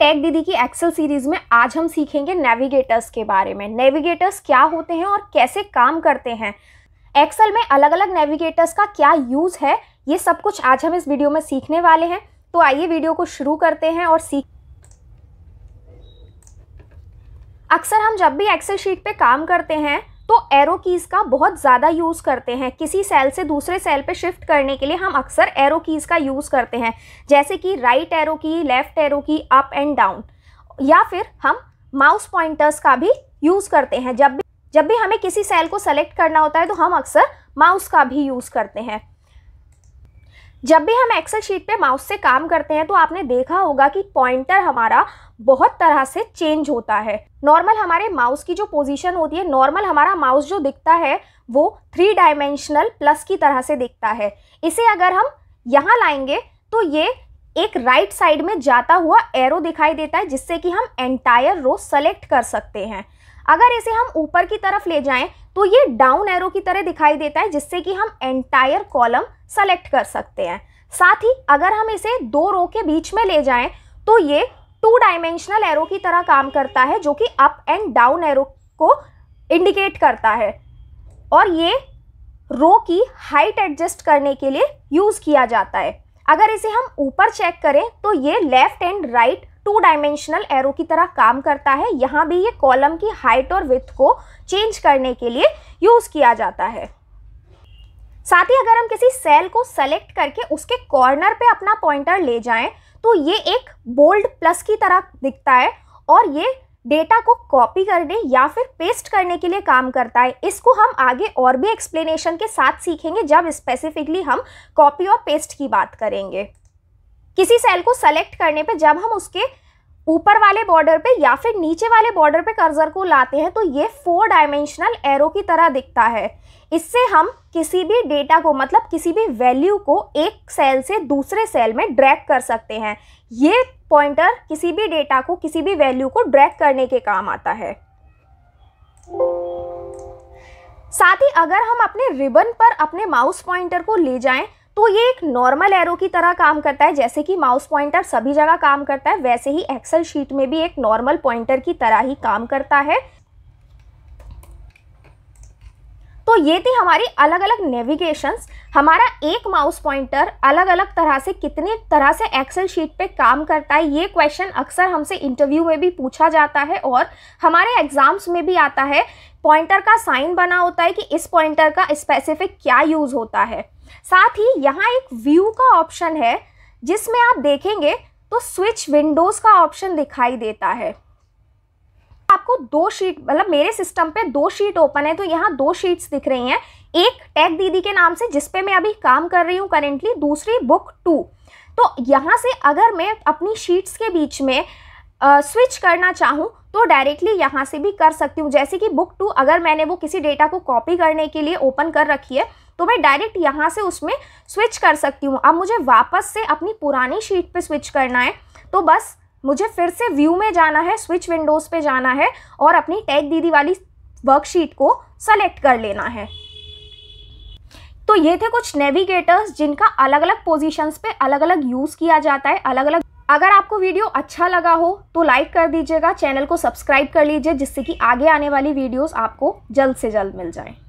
take दीदी की Excel series में आज हम सीखेंगे नेविगेटर्स के बारे में नेविगेटर्स क्या होते हैं और कैसे काम करते हैं एक्सेल में अलग अलग नेविगेटर्स का क्या यूज़ है ये सब कुछ आज हम इस वीडियो में सीखने वाले हैं तो आइए वीडियो को शुरू करते हैं और सीख अक्सर हम जब भी एक्सेल शीट पे काम करते हैं तो एरो कीज़ का बहुत ज़्यादा यूज़ करते हैं किसी सेल से दूसरे सेल पे शिफ्ट करने के लिए हम अक्सर एरो कीज़ का यूज़ करते हैं जैसे कि राइट एरो की लेफ़्ट एरो की अप एंड डाउन या फिर हम माउस पॉइंटर्स का भी यूज़ करते हैं जब भी जब भी हमें किसी सेल को सेलेक्ट करना होता है तो हम अक्सर माउस का भी यूज़ करते हैं जब भी हम एक्सेल शीट पे माउस से काम करते हैं तो आपने देखा होगा कि पॉइंटर हमारा बहुत तरह से चेंज होता है नॉर्मल हमारे माउस की जो पोजीशन होती है नॉर्मल हमारा माउस जो दिखता है वो थ्री डायमेंशनल प्लस की तरह से दिखता है इसे अगर हम यहाँ लाएंगे तो ये एक राइट right साइड में जाता हुआ एरो दिखाई देता है जिससे कि हम एंटायर रो सेलेक्ट कर सकते हैं अगर इसे हम ऊपर की तरफ ले जाएं तो ये डाउन एरो की तरह दिखाई देता है जिससे कि हम एंटायर कॉलम सेलेक्ट कर सकते हैं साथ ही अगर हम इसे दो रो के बीच में ले जाएं तो ये टू डायमेंशनल एरो की तरह काम करता है जो कि अप एंड डाउन एरो को इंडिकेट करता है और ये रो की हाइट एडजस्ट करने के लिए यूज़ किया जाता है अगर इसे हम ऊपर चेक करें तो ये left and right two dimensional arrow की तरह काम करता है यहाँ भी ये कॉलम की हाइट और विथ को चेंज करने के लिए यूज़ किया जाता है साथ ही अगर हम किसी सेल को सेलेक्ट करके उसके कॉर्नर पे अपना पॉइंटर ले जाएं तो ये एक बोल्ड प्लस की तरह दिखता है और ये डेटा को कॉपी करने या फिर पेस्ट करने के लिए काम करता है इसको हम आगे और भी एक्सप्लेनेशन के साथ सीखेंगे जब स्पेसिफिकली हम कॉपी और पेस्ट की बात करेंगे किसी सेल को सेलेक्ट करने पे जब हम उसके ऊपर वाले बॉर्डर पे या फिर नीचे वाले बॉर्डर पे कर्जर को लाते हैं तो ये फोर डायमेंशनल एरो की तरह दिखता है इससे हम किसी भी डेटा को मतलब किसी भी वैल्यू को एक सेल से दूसरे सेल में ड्रैग कर सकते हैं ये पॉइंटर किसी भी डेटा को किसी भी वैल्यू को ड्रैग करने के काम आता है साथ ही अगर हम अपने रिबन पर अपने माउस पॉइंटर को ले जाएं तो ये एक नॉर्मल एरो की तरह काम करता है जैसे कि माउस पॉइंटर सभी जगह काम करता है वैसे ही एक्सेल शीट में भी एक नॉर्मल पॉइंटर की तरह ही काम करता है तो ये थी हमारी अलग अलग नेविगेशंस हमारा एक माउस पॉइंटर अलग अलग तरह से कितने तरह से एक्सेल शीट पे काम करता है ये क्वेश्चन अक्सर हमसे इंटरव्यू में भी पूछा जाता है और हमारे एग्जाम्स में भी आता है पॉइंटर का साइन बना होता है कि इस पॉइंटर का स्पेसिफिक क्या यूज़ होता है साथ ही यहाँ एक व्यू का ऑप्शन है जिसमें आप देखेंगे तो स्विच विंडोज़ का ऑप्शन दिखाई देता है आपको दो शीट मतलब मेरे सिस्टम पे दो शीट ओपन है तो यहाँ दो शीट्स दिख रही हैं एक टैग दीदी के नाम से जिसपे मैं अभी काम कर रही हूँ करेंटली दूसरी बुक टू तो यहाँ से अगर मैं अपनी शीट्स के बीच में स्विच uh, करना चाहूँ तो डायरेक्टली यहाँ से भी कर सकती हूँ जैसे कि बुक टू अगर मैंने वो किसी डेटा को कॉपी करने के लिए ओपन कर रखी है तो मैं डायरेक्ट यहाँ से उसमें स्विच कर सकती हूँ अब मुझे वापस से अपनी पुरानी शीट पे स्विच करना है तो बस मुझे फिर से व्यू में जाना है स्विच विंडोज़ पे जाना है और अपनी टैग दीदी वाली वर्कशीट को सेलेक्ट कर लेना है तो ये थे कुछ नेविगेटर्स जिनका अलग अलग पोजीशंस पे अलग अलग यूज़ किया जाता है अलग अलग अगर आपको वीडियो अच्छा लगा हो तो लाइक कर दीजिएगा चैनल को सब्सक्राइब कर लीजिए जिससे कि आगे आने वाली वीडियोज आपको जल्द से जल्द मिल जाए